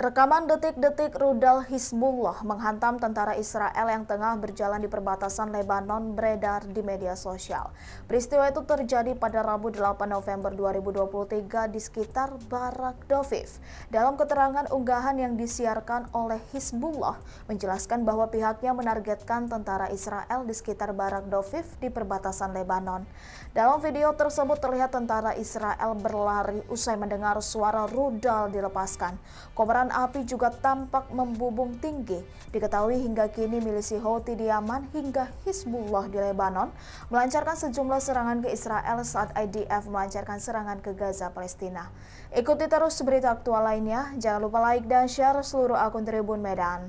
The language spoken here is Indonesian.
Rekaman detik-detik rudal Hizbullah menghantam tentara Israel yang tengah berjalan di perbatasan Lebanon beredar di media sosial. Peristiwa itu terjadi pada Rabu 8 November 2023 di sekitar Barak Doviv. Dalam keterangan unggahan yang disiarkan oleh Hizbullah menjelaskan bahwa pihaknya menargetkan tentara Israel di sekitar Barak Doviv di perbatasan Lebanon. Dalam video tersebut terlihat tentara Israel berlari usai mendengar suara rudal dilepaskan. Komaran api juga tampak membubung tinggi. Diketahui hingga kini milisi Houthi di Yaman hingga Hizbullah di Lebanon melancarkan sejumlah serangan ke Israel saat IDF melancarkan serangan ke Gaza, Palestina. Ikuti terus berita aktual lainnya. Jangan lupa like dan share seluruh akun Tribun Medan.